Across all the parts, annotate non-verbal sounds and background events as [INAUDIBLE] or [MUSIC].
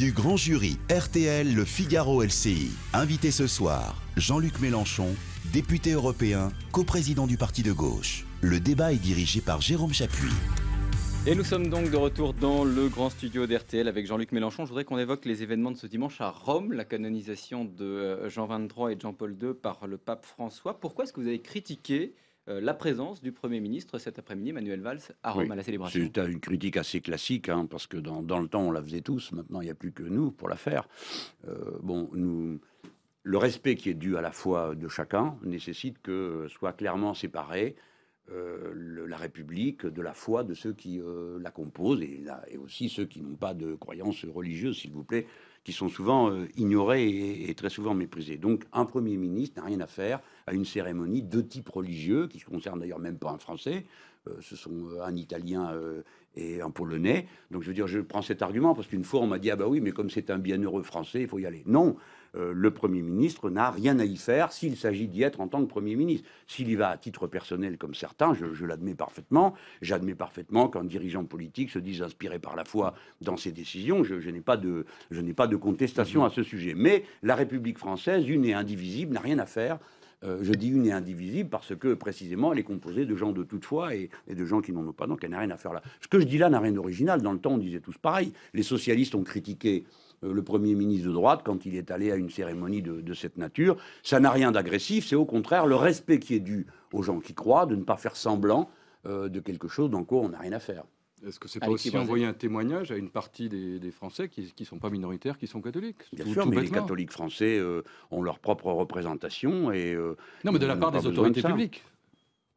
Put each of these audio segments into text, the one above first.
du grand jury RTL Le Figaro LCI. Invité ce soir, Jean-Luc Mélenchon, député européen, coprésident du parti de gauche. Le débat est dirigé par Jérôme Chapuis. Et nous sommes donc de retour dans le grand studio d'RTL avec Jean-Luc Mélenchon. Je voudrais qu'on évoque les événements de ce dimanche à Rome, la canonisation de euh, Jean XXIII et de Jean-Paul II par le pape François. Pourquoi est-ce que vous avez critiqué euh, la présence du Premier ministre cet après-midi, Manuel Valls, à Rome, à la célébration. C'est une critique assez classique, hein, parce que dans, le temps, on la faisait tous, maintenant, il n'y a plus que nous pour la faire. Euh, bon, le respect qui est dû à la foi de chacun nécessite que soit clairement séparé euh, la République de la foi de ceux qui la composent et, et, aussi ceux qui n'ont pas de croyances religieuse, s'il vous plaît qui sont souvent euh, ignorés et, très souvent méprisés. Donc un Premier ministre n'a rien à faire à une cérémonie de type religieux, qui ne concerne d'ailleurs même pas un Français, euh, ce sont euh, un Italien et un Polonais. Donc je veux dire, je prends cet argument parce qu'une fois on m'a dit, ah bah oui, mais comme c'est un bienheureux Français, il faut y aller. Non, euh, le Premier ministre n'a rien à y faire s'il s'agit d'y être en tant que Premier ministre. S'il y va à titre personnel comme certains, je, l'admets parfaitement. J'admets parfaitement qu'un dirigeant politique se dise inspiré par la foi dans ses décisions. Je, n'ai pas, de, je pas de contestation à ce sujet. Mais la République française, une et indivisible, n'a rien à faire euh, je dis une et indivisible parce que précisément elle est composée de gens de toute foi et, et de gens qui n'en ont pas, donc elle n'a rien à faire là. Ce que je dis là n'a rien d'original. Dans le temps, on disait tous pareil. Les socialistes ont critiqué euh, le Premier ministre de droite quand il est allé à une cérémonie de, cette nature. Ça n'a rien d'agressif, c'est au contraire le respect qui est dû aux gens qui croient, de ne pas faire semblant euh, de quelque chose dans quoi on n'a rien à faire. Est-ce que c'est pas aussi envoyer un témoignage à une partie des, Français qui ne sont pas minoritaires, qui sont catholiques Bien sûr, mais les catholiques français euh, ont leur propre représentation et non, mais de la part des autorités publiques.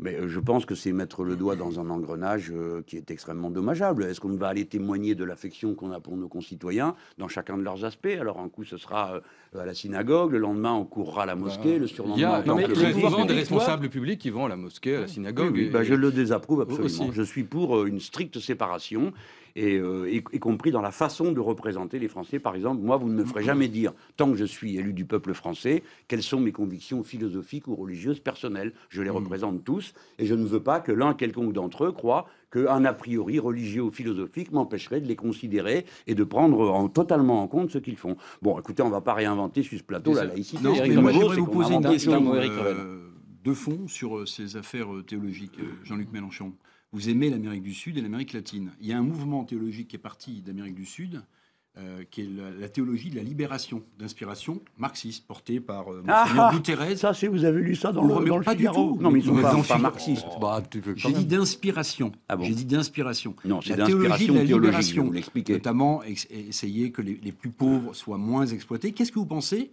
Mais euh, je pense que c'est mettre le doigt dans un engrenage euh, qui est extrêmement dommageable. Est-ce qu'on va aller témoigner de l'affection qu'on a pour nos concitoyens dans chacun de leurs aspects Alors un coup, ce sera euh, à la synagogue, le lendemain, on courra à la mosquée, bah, le surlendemain... Il y a souvent des responsables publics qui vont à la mosquée, à la synagogue... Bah, je le désapprouve absolument. Je suis pour une stricte séparation et, euh, y, compris dans la façon de représenter les Français. Par exemple, moi, vous ne me ferez jamais dire, tant que je suis élu du peuple français, quelles sont mes convictions philosophiques ou religieuses personnelles. Je les hmm. représente tous, et je ne veux pas que l'un quelconque d'entre eux croit qu'un a priori religieux ou philosophique m'empêcherait de les considérer et de prendre en, totalement en compte ce qu'ils font. Bon, écoutez, on ne va pas réinventer sur ce plateau la laïcité. Non, mais moi, vous poser une question euh, euh, de fond sur ces affaires théologiques, Jean-Luc Mélenchon vous aimez l'Amérique du Sud et l'Amérique latine. Il y a un mouvement théologique qui est parti d'Amérique du Sud, euh, qui est la, théologie de la libération, d'inspiration marxiste, portée par euh, ah, ah Guterres. Ça, c'est vous avez lu ça dans, le, pas Du Non, mais ils sont pas, pas marxistes. Bah, J'ai dit d'inspiration. Ah bon. J'ai dit d'inspiration. Non, c'est la théologie de la libération. notamment, essayer que les, plus pauvres soient moins exploités. Qu'est-ce que vous pensez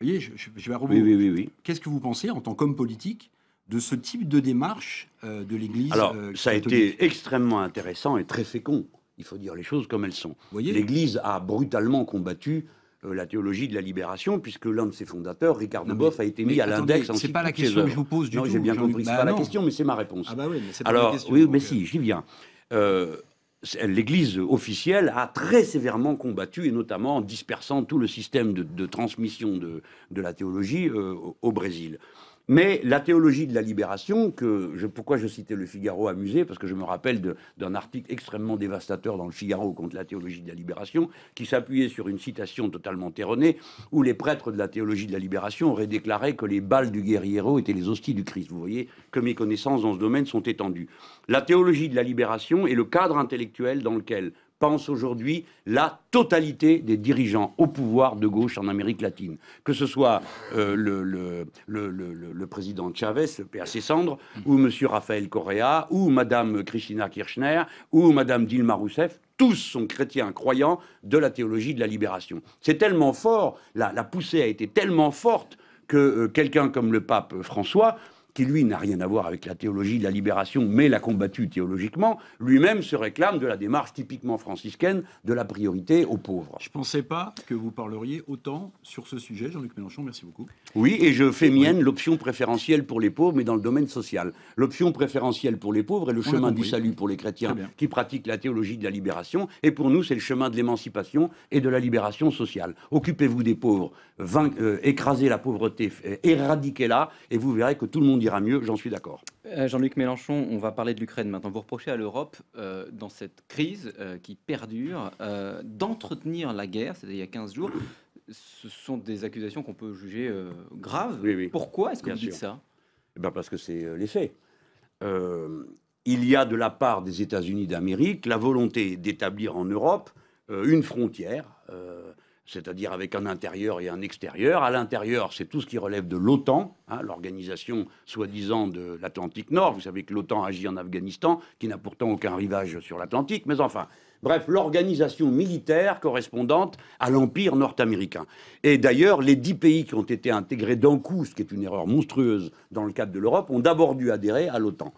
Vous voyez, je, vais à oui, oui, oui, Qu'est-ce que vous pensez en tant qu'homme politique de ce type de démarche euh, de l'Église Alors, euh, ça a été extrêmement intéressant et très fécond. Il faut dire les choses comme elles sont. L'Église a brutalement combattu euh, la théologie de la libération, puisque l'un de ses fondateurs, Ricardo Boff, a été mis à l'index. C'est pas la question que je vous pose du non, j'ai bien compris. C'est pas la bah question, mais c'est ma réponse. Ah bah oui, mais pas Alors, question, oui, mais si, j'y viens. L'Église officielle a très sévèrement combattu, et notamment en dispersant tout le système de, transmission de, de, la théologie au Brésil. Mais la théologie de la libération, que pourquoi je citais le Figaro amusé, parce que je me rappelle d'un article extrêmement dévastateur dans le Figaro contre la théologie de la libération, qui s'appuyait sur une citation totalement erronée, où les prêtres de la théologie de la libération auraient déclaré que les balles du guerriero étaient les hosties du Christ. Vous voyez que mes connaissances dans ce domaine sont étendues. La théologie de la libération est le cadre intellectuel dans lequel pense aujourd'hui la totalité des dirigeants au pouvoir de gauche en Amérique latine. Que ce soit euh, le, président Chavez, le PAC ou M. Rafael Correa, ou Mme Christina Kirchner, ou Mme Dilma Rousseff, tous sont chrétiens croyants de la théologie de la libération. C'est tellement fort, la, poussée a été tellement forte que euh, quelqu'un comme le pape François qui lui n'a rien à voir avec la théologie de la libération, mais l'a combattu théologiquement, lui-même se réclame de la démarche typiquement franciscaine de la priorité aux pauvres. Je ne pensais pas que vous parleriez autant sur ce sujet, Jean-Luc Mélenchon, merci beaucoup. Oui, et je fais mienne l'option préférentielle pour les pauvres, mais dans le domaine social. L'option préférentielle pour les pauvres est le chemin du salut pour les chrétiens qui pratiquent la théologie de la libération, et pour nous, c'est le chemin de l'émancipation et de la libération sociale. Occupez-vous des pauvres, euh, écrasez la pauvreté, euh, éradiquez-la, et vous verrez que tout le monde mieux, j'en suis d'accord. Euh, Jean-Luc Mélenchon, on va parler de l'Ukraine maintenant. Vous reprochez à l'Europe, euh, dans cette crise euh, qui perdure, d'entretenir la guerre, c'était il y a 15 jours. Ce sont des accusations qu'on peut juger graves. Pourquoi est-ce qu'on dit ça eh ben, Parce que c'est les faits. il y a de la part des États-Unis d'Amérique la volonté d'établir en Europe une frontière c'est-à-dire avec un intérieur et un extérieur. À l'intérieur, c'est tout ce qui relève de l'OTAN, hein, l'organisation soi-disant de l'Atlantique Nord. Vous savez que l'OTAN agit en Afghanistan, qui n'a pourtant aucun rivage sur l'Atlantique, mais enfin. Bref, l'organisation militaire correspondante à l'Empire nord-américain. Et d'ailleurs, les dix pays qui ont été intégrés d'un coup, ce qui est une erreur monstrueuse dans le cadre de l'Europe, ont d'abord dû adhérer à l'OTAN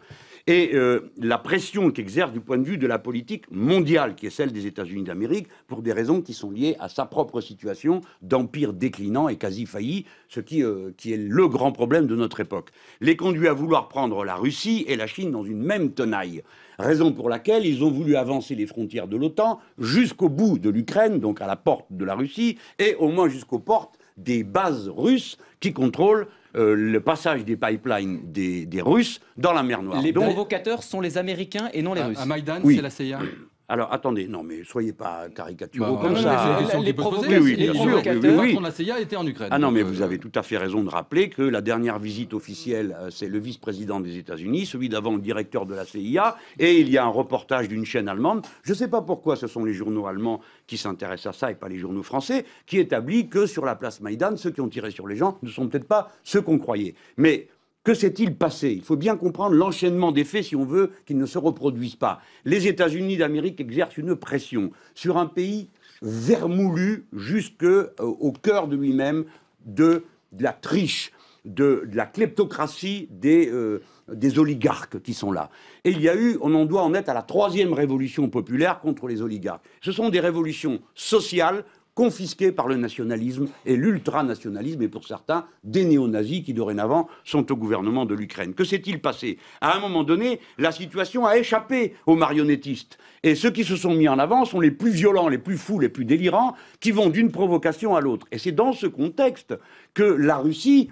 et euh, la pression qu'exerce du point de vue de la politique mondiale, qui est celle des États-Unis d'Amérique, pour des raisons qui sont liées à sa propre situation d'empire déclinant et quasi failli, ce qui, euh, qui est le grand problème de notre époque. Les conduit à vouloir prendre la Russie et la Chine dans une même tenaille raison pour laquelle ils ont voulu avancer les frontières de l'OTAN jusqu'au bout de l'Ukraine, donc à la porte de la Russie, et au moins jusqu'aux portes des bases russes qui contrôlent euh, le passage des pipelines des, Russes dans la mer Noire. Les provocateurs sont les Américains et non les Russes. À Maïdan, c'est la CIA alors attendez, non mais soyez pas caricaturaux bah, comme ça. Non, hein. les, les, oui, bien sûr, oui, la CIA étaient en Ukraine. Ah non, mais vous euh, avez tout à fait raison de rappeler que la dernière visite officielle, euh, c'est le vice-président des États-Unis, celui d'avant le directeur de la CIA, et il y a un reportage d'une chaîne allemande. Je ne sais pas pourquoi ce sont les journaux allemands qui s'intéressent à ça et pas les journaux français, qui établit que sur la place Maïdan, ceux qui ont tiré sur les gens ne sont peut-être pas ceux qu'on croyait. Mais que s'est-il passé Il faut bien comprendre l'enchaînement des faits si on veut qu'ils ne se reproduisent pas. Les États-Unis d'Amérique exercent une pression sur un pays vermoulu jusqu'au euh, cœur de lui-même de, la triche, de, la kleptocratie des, euh, des oligarques qui sont là. Et il y a eu, on en doit en être à la troisième révolution populaire contre les oligarques. Ce sont des révolutions sociales confisqués par le nationalisme et l'ultranationalisme, et pour certains, des néo-nazis qui dorénavant sont au gouvernement de l'Ukraine. Que s'est-il passé À un moment donné, la situation a échappé aux marionnettistes. Et ceux qui se sont mis en avant sont les plus violents, les plus fous, les plus délirants, qui vont d'une provocation à l'autre. Et c'est dans ce contexte que la Russie,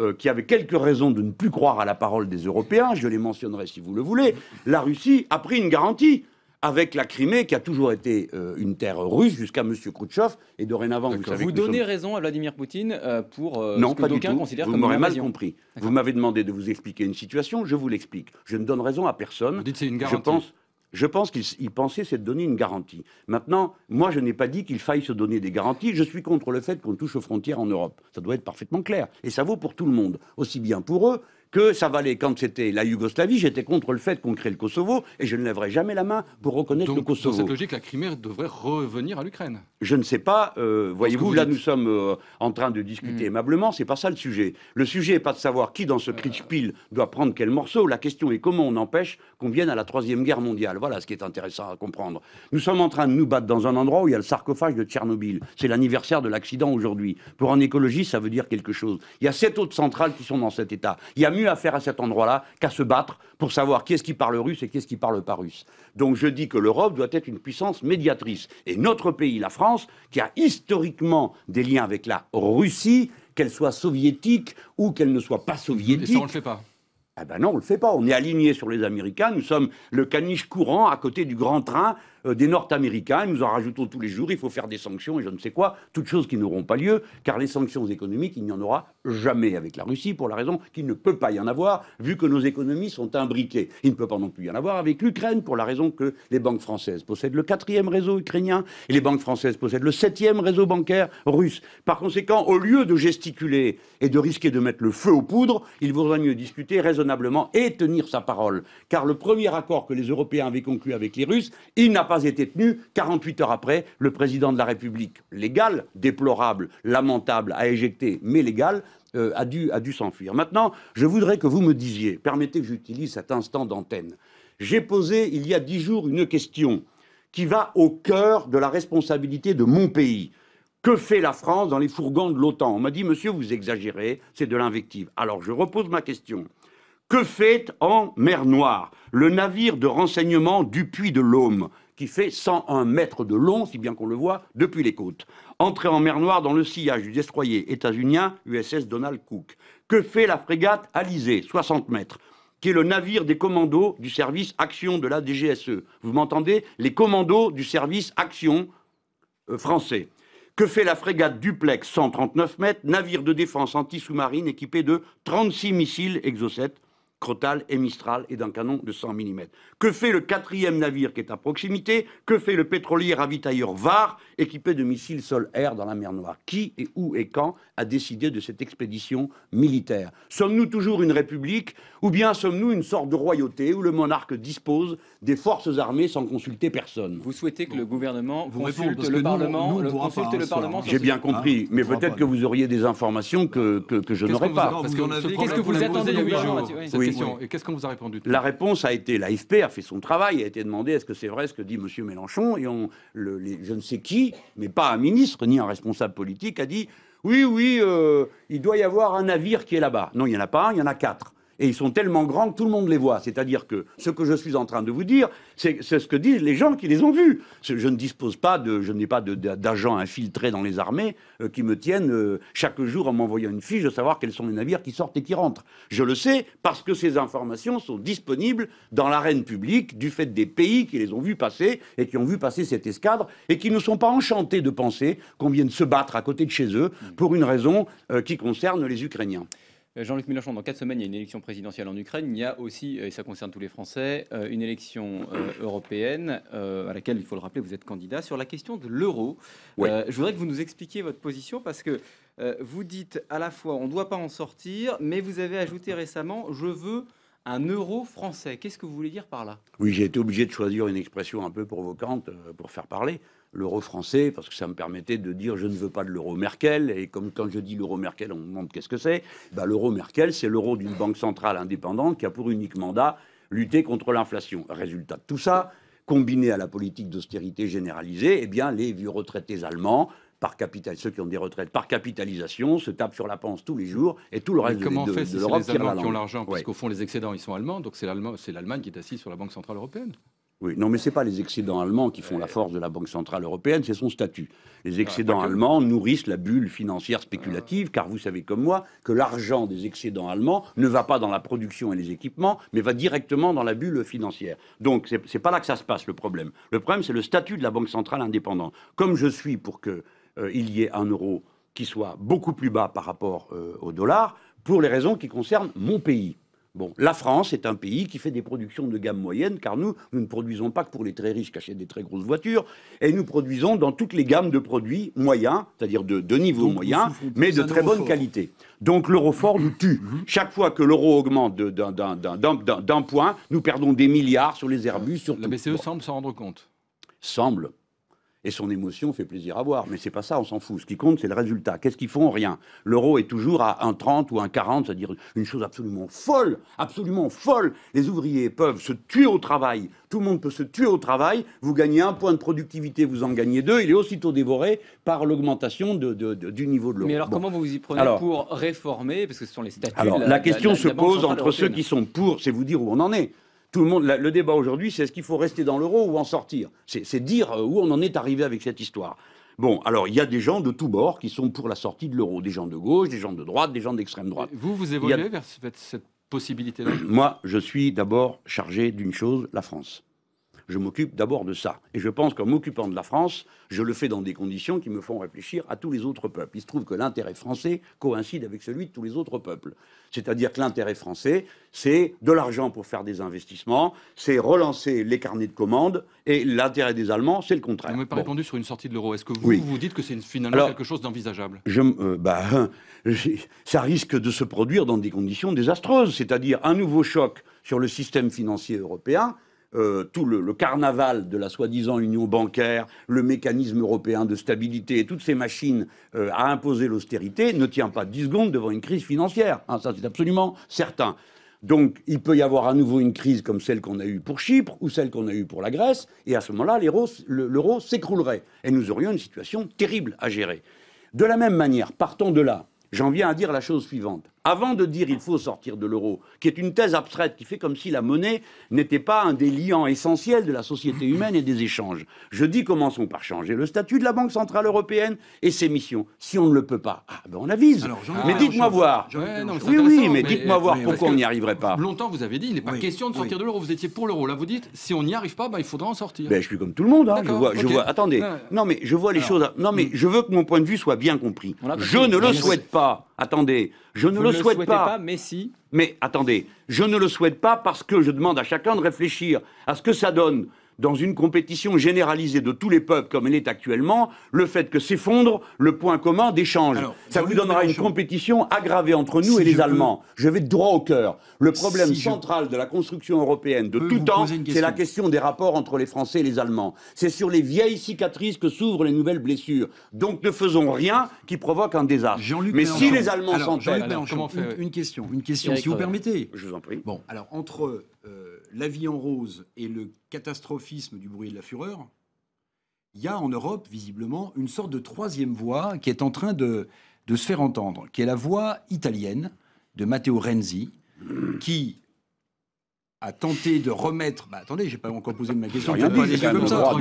euh, qui avait quelques raisons de ne plus croire à la parole des Européens, je les mentionnerai si vous le voulez, la Russie a pris une garantie avec la Crimée, qui a toujours été euh, une terre russe jusqu'à M. Khrouchtchev, et dorénavant, vous Vous donnez raison à Vladimir Poutine euh, pour que euh, non, ce que d'aucuns considèrent vous comme une mal compris. Vous m'avez demandé de vous expliquer une situation, je vous l'explique. Je ne donne raison à personne. dites c'est une garantie. Je pense, je pense qu'il pensait c'est donner une garantie. Maintenant, moi, je n'ai pas dit qu'il faille se donner des garanties. Je suis contre le fait qu'on touche aux frontières en Europe. Ça doit être parfaitement clair. Et ça vaut pour tout le monde, aussi bien pour eux que ça valait quand c'était la Yougoslavie, j'étais contre le fait qu'on crée le Kosovo et je ne lèverai jamais la main pour reconnaître le Kosovo. Dans cette logique, la Crimée devrait revenir à l'Ukraine. Je ne sais pas. Euh, voyez-vous, là, nous sommes euh, en train de discuter hmm. aimablement. C'est pas ça le sujet. Le sujet est pas de savoir qui dans ce euh, pile doit prendre quel morceau. La question est comment on empêche qu'on vienne à la troisième guerre mondiale. Voilà ce qui est intéressant à comprendre. Nous sommes en train de nous battre dans un endroit où il y a le sarcophage de Tchernobyl. C'est l'anniversaire de l'accident aujourd'hui. Pour un écologiste, ça veut dire quelque chose. Il y a sept autres centrales qui sont dans cet état. Il y a à faire à cet endroit-là qu'à se battre pour savoir qui est-ce qui parle russe et qui est-ce qui parle pas russe. Donc je dis que l'Europe doit être une puissance médiatrice. Et notre pays, la France, qui a historiquement des liens avec la Russie, qu'elle soit soviétique ou qu'elle ne soit pas soviétique. Et ça, on le fait pas. Ah ben non, on le fait pas. On est aligné sur les Américains. Nous sommes le caniche courant à côté du grand train euh, des Nord-Américains, nous en rajoutons tous les jours, il faut faire des sanctions et je ne sais quoi, toutes choses qui n'auront pas lieu, car les sanctions économiques, il n'y en aura jamais avec la Russie, pour la raison qu'il ne peut pas y en avoir, vu que nos économies sont imbriquées. Il ne peut pas non plus y en avoir avec l'Ukraine, pour la raison que les banques françaises possèdent le quatrième réseau ukrainien et les banques françaises possèdent le septième réseau bancaire russe. Par conséquent, au lieu de gesticuler et de risquer de mettre le feu aux poudres, il vaudrait mieux discuter raisonnablement et tenir sa parole. Car le premier accord que les Européens avaient conclu avec les Russes, il n'a pas pas été tenu. 48 heures après, le président de la République, légal, déplorable, lamentable, à éjecter, mais légal, euh, a dû, a dû s'enfuir. Maintenant, je voudrais que vous me disiez, permettez que j'utilise cet instant d'antenne. J'ai posé il y a dix jours une question qui va au cœur de la responsabilité de mon pays. Que fait la France dans les fourgons de l'OTAN On m'a dit, monsieur, vous exagérez, c'est de l'invective. Alors je repose ma question. Que fait en mer Noire le navire de renseignement du Puy de l'Aume qui fait 101 mètres de long, si bien qu'on le voit, depuis les côtes. Entrée en mer Noire dans le sillage du destroyer états-unien USS Donald Cook. Que fait la frégate Alizé, 60 mètres qui est le navire des commandos du service Action de la DGSE. Vous m'entendez Les commandos du service Action euh, français. Que fait la frégate Duplex 139 mètres, navire de défense anti-sous-marine équipé de 36 missiles Exocet Crotal et Mistral et d'un canon de 100 mm. Que fait le quatrième navire qui est à proximité Que fait le pétrolier ravitailleur Var, équipé de missiles sol-air dans la mer Noire Qui et où et quand a décidé de cette expédition militaire Sommes-nous toujours une république ou bien sommes-nous une sorte de royauté où le monarque dispose des forces armées sans consulter personne Vous souhaitez que le gouvernement vous consulte le Parlement, nous, le hein, Parlement J'ai bien hein, compris, mais peut-être hein. que vous auriez des informations que, que, je n'aurais pas. Qu'est-ce que vous attendez le 8 et qu'est-ce qu'on vous a répondu La réponse a été l'AFP a fait son travail, a été demandé est-ce que c'est vrai ce que dit M. Mélenchon Et on, je ne sais qui, mais pas un ministre ni un responsable politique, a dit oui, oui, euh, il doit y avoir un navire qui est là-bas. Non, il n'y en a pas un, il y en a quatre et ils sont tellement grands que tout le monde les voit. C'est-à-dire que ce que je suis en train de vous dire, c'est ce que disent les gens qui les ont vus. Je ne dispose pas de, je n'ai pas d'agents infiltrés dans les armées euh, qui me tiennent euh, chaque jour en m'envoyant une fiche de savoir quels sont les navires qui sortent et qui rentrent. Je le sais parce que ces informations sont disponibles dans l'arène publique du fait des pays qui les ont vus passer et qui ont vu passer cette escadre et qui ne sont pas enchantés de penser qu'on vienne se battre à côté de chez eux pour une raison euh, qui concerne les Ukrainiens. Euh, Jean-Luc Mélenchon, dans quatre semaines, il y a une élection présidentielle en Ukraine. Il y a aussi, euh, et ça concerne tous les Français, euh, une élection européenne à laquelle, il faut le rappeler, vous êtes candidat. Sur la question de l'euro, je voudrais que vous nous expliquiez votre position parce que vous dites à la fois on ne doit pas en sortir, mais vous avez ajouté récemment je veux un euro français. Qu'est-ce que vous voulez dire par là Oui, j'ai été obligé de choisir une expression un peu provocante euh, pour faire parler l'euro français, parce que ça me permettait de dire je ne veux pas de l'euro Merkel. Et comme quand je dis l'euro Merkel, on me demande qu'est-ce que c'est. Bah, l'euro Merkel, c'est l'euro d'une banque centrale indépendante qui a pour unique mandat lutter contre l'inflation. Résultat de tout ça, combiné à la politique d'austérité généralisée, eh bien, les vieux retraités allemands, par capital, ceux qui ont des retraites par capitalisation se tapent sur la panse tous les jours et tout le reste comment de, fait l'Europe les Allemands qui ont l'argent parce qu'au fond les excédents ils sont allemands donc c'est l'Allemagne qui est assise sur la Banque centrale européenne. Oui, non, mais c'est pas les excédents allemands qui font la euh. force de la Banque Centrale Européenne, c'est son statut. Les ah, excédents allemands nourrissent la bulle financière spéculative, ah. car vous savez comme moi que l'argent des excédents allemands ne va pas dans la production et les équipements, mais va directement dans la bulle financière. Donc, c'est n'est pas là que ça se passe, le problème. Le problème, c'est le statut de la Banque Centrale indépendante. Comme je suis pour que euh, il y ait un euro qui soit beaucoup plus bas par rapport euh, au dollar, pour les raisons qui concernent mon pays. Bon, la France est un pays qui fait des productions de gamme moyenne, car nous, nous ne produisons pas que pour les très riches qui achètent des très grosses voitures, et nous produisons dans toutes les gammes de produits moyens, c'est-à-dire de, niveau moyen, mais de très bonne qualité. Donc l'euro fort nous tue. Mhm. Chaque fois que l'euro augmente d'un point, nous perdons des milliards sur les Airbus, sur La BCE semble s'en rendre compte. Semble et son émotion fait plaisir à voir. Mais c'est pas ça, on s'en fout. Ce qui compte, c'est le résultat. Qu'est-ce qu'ils font Rien. L'euro est toujours à 1,30 ou 1,40, c'est-à-dire une chose absolument folle, absolument folle. Les ouvriers peuvent se tuer au travail. Tout le monde peut se tuer au travail. Vous gagnez un point de productivité, vous en gagnez deux. Il est aussitôt dévoré par l'augmentation de, du niveau de l'euro. Mais alors, comment vous vous y prenez pour réformer Parce que ce sont les statuts. Alors, la, question se pose entre ceux qui sont pour, c'est vous dire où on en est. Tout le monde, le débat aujourd'hui, c'est est-ce qu'il faut rester dans l'euro ou en sortir C'est dire euh, où on en est arrivé avec cette histoire. Bon, alors il y a des gens de tous bords qui sont pour la sortie de l'euro, des gens de gauche, des gens de droite, des gens d'extrême droite. Vous, vous évoluez vers cette possibilité-là Moi, je suis d'abord chargé d'une chose, la France je m'occupe d'abord de ça. Et je pense qu'en m'occupant de la France, je le fais dans des conditions qui me font réfléchir à tous les autres peuples. Il se trouve que l'intérêt français coïncide avec celui de tous les autres peuples. C'est-à-dire que l'intérêt français, c'est de l'argent pour faire des investissements, c'est relancer les carnets de commandes, et l'intérêt des Allemands, c'est le contraire. Vous n'avez pas répondu sur une sortie de l'euro. Est-ce que vous vous dites que c'est finalement quelque chose d'envisageable euh, bah, [LAUGHS] Ça risque de se produire dans des conditions désastreuses, c'est-à-dire un nouveau choc sur le système financier européen euh, tout le, carnaval de la soi-disant union bancaire, le mécanisme européen de stabilité et toutes ces machines euh, à imposer l'austérité ne tient pas dix secondes devant une crise financière. Hein, ça, c'est absolument certain. Donc, il peut y avoir à nouveau une crise comme celle qu'on a eue pour Chypre ou celle qu'on a eue pour la Grèce, et à ce moment-là, l'euro s'écroulerait, et nous aurions une situation terrible à gérer. De la même manière, partons de là, j'en viens à dire la chose suivante avant de dire il faut sortir de l'euro, qui est une thèse abstraite qui fait comme si la monnaie n'était pas un des liants essentiels de la société humaine et des échanges. Je dis commençons par changer le statut de la Banque centrale européenne et ses missions. Si on ne le peut pas, ah, ben, on avise. mais dites-moi voir. oui, oui, mais, dites-moi voir pourquoi on n'y arriverait pas. Longtemps vous avez dit il n'est pas question de sortir de l'euro. Vous étiez pour l'euro. Là vous dites si on n'y arrive pas, ben, il faudra en sortir. Ben, je suis comme tout le monde. Hein. Je, Attendez. Non mais je vois les choses. Non mais mm. je veux que mon point de vue soit bien compris. Je ne le souhaite pas. Attendez, je ne le, souhaite pas. pas. Mais attendez, je ne le souhaite pas parce que je demande à chacun de réfléchir à ce que ça donne dans une compétition généralisée de tous les peuples comme elle est actuellement, le fait que s'effondre le point commun d'échange. Ça vous donnera une compétition aggravée entre nous et les Allemands. Je vais droit au cœur. Le problème central de la construction européenne de tout temps, c'est la question des rapports entre les Français et les Allemands. C'est sur les vieilles cicatrices que s'ouvrent les nouvelles blessures. Donc ne faisons rien qui provoque un désastre. Mais si les Allemands s'entendent... Une, une, question, une question, si vous permettez. Je vous en prie. Bon, alors entre... Euh, la vie en rose et le catastrophisme du bruit de la fureur, il y a en Europe, visiblement, une sorte de troisième voix qui est en train de, se faire entendre, qui est la voix italienne de Matteo Renzi, qui à tenter de remettre. Bah, attendez, j'ai pas encore posé ma question. Rien pas comme ça.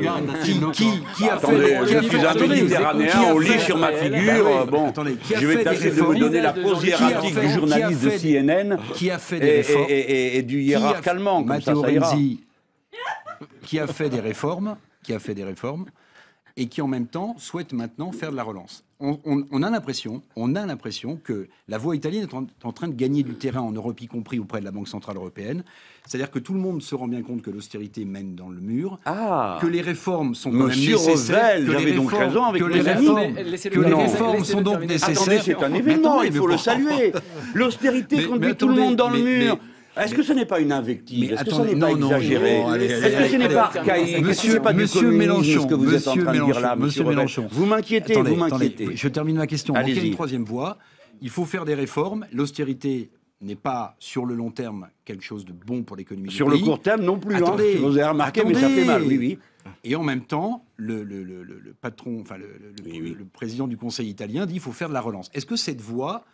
Qui, qui, a fait attendez, qui a fait, je suis lit sur ma figure. Euh, bon, attendez, qui a je vais tâcher de vous donner la pose hiérarchique du journaliste de CNN qui a fait des réformes et, du hiérarque allemand. Matteo Renzi, qui a fait des réformes, qui a fait des réformes, et qui en même temps souhaite maintenant faire de la relance on, a l'impression, on a l'impression que la voix italienne est en, train de gagner du terrain en Europe, y compris auprès de la Banque centrale européenne. C'est-à-dire que tout le monde se rend bien compte que l'austérité mène dans le mur, ah. que les réformes sont quand nécessaires, que les donc raison avec les réformes, sont donc nécessaires. c'est un événement, il faut le saluer. L'austérité conduit tout le monde dans le mur. Est-ce que ce n'est pas une invective Est-ce que ce n'est pas exagéré Est-ce que ce n'est pas archaïque Monsieur, pas Mélenchon, que vous êtes en train de dire là, monsieur Mélenchon. Vous m'inquiétez, vous m'inquiétez. Je termine ma question. il troisième voie. Il faut faire des réformes. L'austérité n'est pas sur le long terme quelque chose de bon pour l'économie. Sur du pays. le court terme non plus. Hein, attendez, vous avez remarqué, mais ça fait mal. Oui, oui. Et en même temps, le, patron, enfin le, président du Conseil italien dit qu'il faut faire de la relance. Est-ce que cette voie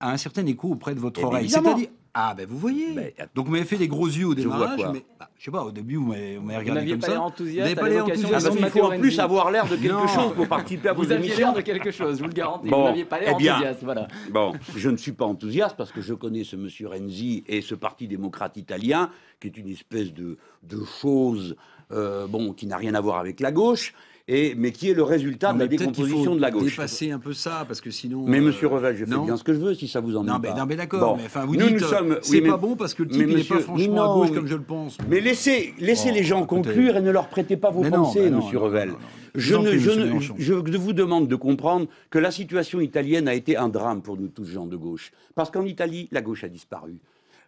a un certain écho auprès de votre eh, oreille. C'est-à-dire, ah ben vous voyez. Ben, Donc vous m'avez fait des gros yeux au démarrage, bah, je sais pas, au début vous m'avez regardé comme ça. Vous n'aviez pas l'air enthousiaste. pas ah, Il faut en plus avoir l'air de quelque chose pour participer à vos vous émissions. Vous aviez l'air de quelque chose, je vous le garantis. Vous n'aviez pas l'air eh enthousiaste, voilà. Bon, je ne suis pas enthousiaste parce que je connais ce monsieur Renzi et ce Parti démocrate italien, qui est une espèce de, de chose, euh, bon, qui n'a rien à voir avec la gauche mais qui est le résultat de la décomposition de la gauche. dépasser un peu ça, parce que sinon. Mais euh, monsieur Revel, je fais bien ce que je veux si ça vous pas. Non, mais, d'accord, bon. mais vous nous, dites, euh, sommes, c'est pas bon parce que le type n'est pas franchement à gauche comme je le pense. Mais laissez, les gens bah, conclure et ne leur prêtez pas vos pensées, bah monsieur Revel. je, vous demande de comprendre que la situation italienne a été un drame pour nous tous, gens de gauche. Parce qu'en Italie, la gauche a disparu.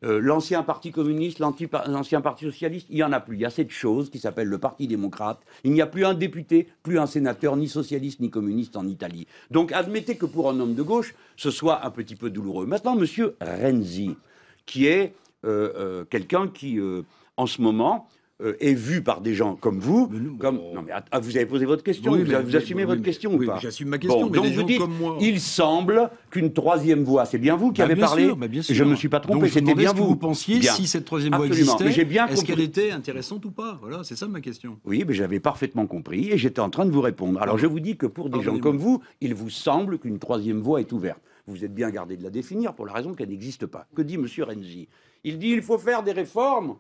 Euh, l'ancien parti communiste, l'ancien parti socialiste, il n'y en a plus. Il y a cette chose qui s'appelle le Parti démocrate. Il n'y a plus un député, plus un sénateur, ni socialiste, ni communiste en Italie. Donc admettez que pour un homme de gauche, ce soit un petit peu douloureux. Maintenant, monsieur Renzi, qui est euh, euh, quelqu'un qui, en ce moment, euh, est vu par des gens comme vous. comme... Non, mais ah, vous avez posé votre question, vous, assumez votre question ou pas J'assume ma question. mais donc des vous dites, comme moi... il semble qu'une troisième voie, c'est bien vous qui ah, avez parlé. bien sûr. Je ne me suis pas trompé, c'était bien vous. Que vous pensiez si cette troisième voie existait, est-ce qu'elle était intéressante ou pas Voilà, c'est ça ma question. Oui, mais j'avais parfaitement compris et j'étais en train de vous répondre. Alors je vous dis que pour des gens comme vous, il vous semble qu'une troisième voie est ouverte. Vous êtes bien gardé de la définir pour la raison qu'elle n'existe pas. Que dit M. Renzi Il dit il faut faire des réformes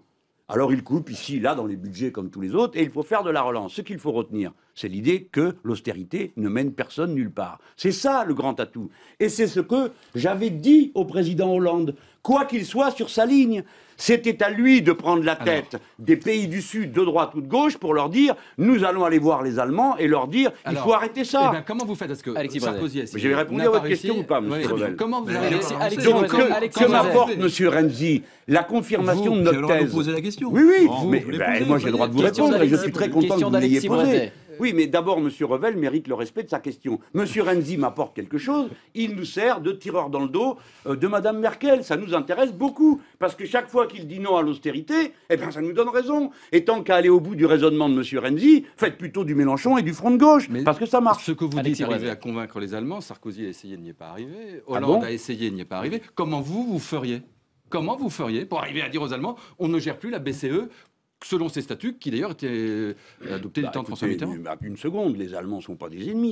alors il coupe ici, là, dans les budgets comme tous les autres, et il faut faire de la relance. Ce qu'il faut retenir, c'est l'idée que l'austérité ne mène personne nulle part. C'est ça le grand atout. Et c'est ce que j'avais dit au président Hollande, quoi qu'il soit sur sa ligne. C'était à lui de prendre la tête des pays du Sud, de droite ou de gauche, pour leur dire nous allons aller voir les Allemands et leur dire il faut arrêter ça. Eh ben, comment vous faites ce que Alexis Sarkozy a Je J'ai répondu à votre question ou pas, monsieur oui, Comment vous allez Donc, que, que m'apporte monsieur Renzi La confirmation de notre vous thèse. Vous poser la question. Oui, oui. mais, ben, moi, j'ai le droit de vous répondre et je suis très content que vous l'ayez posée. Oui, mais d'abord, M. Revel mérite le respect de sa question. M. Renzi m'apporte quelque chose, il nous sert de tireur dans le dos euh, de Mme Merkel. Ça nous intéresse beaucoup, parce que chaque fois qu'il dit non à l'austérité, eh bien, ça nous donne raison. Et tant qu'à aller au bout du raisonnement de M. Renzi, faites plutôt du Mélenchon et du Front de Gauche, parce que ça marche. Ce que vous dites, arriver à convaincre les Allemands, Sarkozy a essayé, n'y est pas arrivé, ah Hollande a essayé, n'y est pas arrivé. Comment vous, vous feriez Comment vous feriez pour arriver à dire aux Allemands on ne gère plus la BCE selon ces statuts, qui d'ailleurs étaient euh, adoptés bah, du temps de François Mitterrand. Bah, une seconde, les Allemands ne sont pas des ennemis,